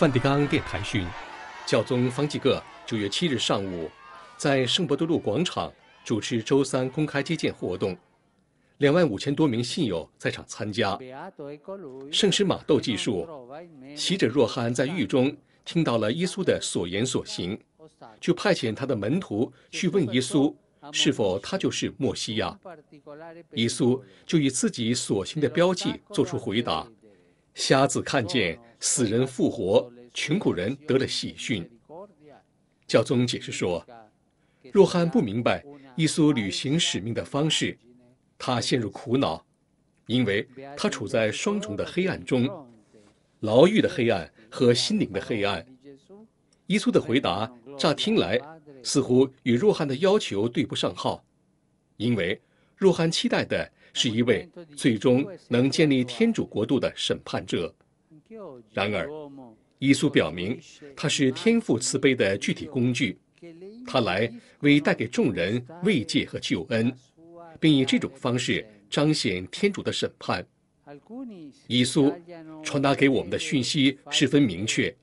梵蒂冈电台讯，教宗方济各九月七日上午在圣伯多禄广场主持周三公开接见活动，两万五千多名信友在场参加。圣史马窦记述，洗者若翰在狱中听到了耶稣的所言所行，就派遣他的门徒去问耶稣，是否他就是莫西亚。耶稣就以自己所行的标记作出回答。瞎子看见死人复活，穷苦人得了喜讯。教宗解释说：“若汉不明白耶稣履行使命的方式，他陷入苦恼，因为他处在双重的黑暗中：牢狱的黑暗和心灵的黑暗。”耶稣的回答乍听来似乎与若汉的要求对不上号，因为若汉期待的。是一位最终能建立天主国度的审判者。然而，耶稣表明他是天父慈悲的具体工具，他来为带给众人慰藉和救恩，并以这种方式彰显天主的审判。耶稣传达给我们的讯息十分明确：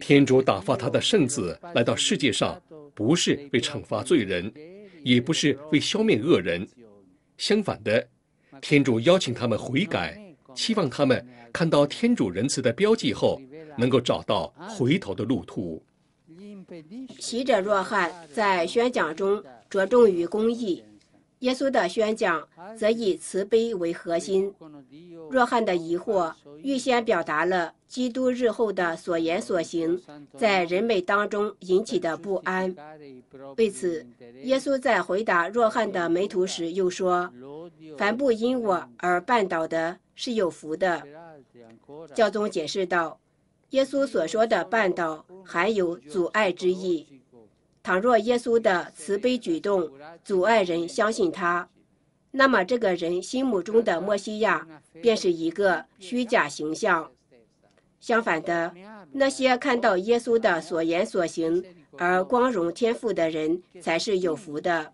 天主打发他的圣子来到世界上，不是为惩罚罪人，也不是为消灭恶人，相反的。天主邀请他们悔改，期望他们看到天主仁慈的标记后，能够找到回头的路途。席者若翰在宣讲中着重于公义，耶稣的宣讲则以慈悲为核心。若翰的疑惑预先表达了基督日后的所言所行在人们当中引起的不安。为此，耶稣在回答若翰的门徒时又说。凡不因我而绊倒的，是有福的。教宗解释道：“耶稣所说的绊倒，含有阻碍之意。倘若耶稣的慈悲举动阻碍人相信他，那么这个人心目中的莫西亚便是一个虚假形象。相反的，那些看到耶稣的所言所行而光荣天赋的人，才是有福的。”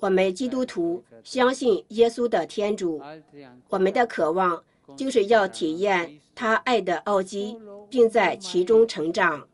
我们基督徒相信耶稣的天主，我们的渴望就是要体验他爱的奥基，并在其中成长。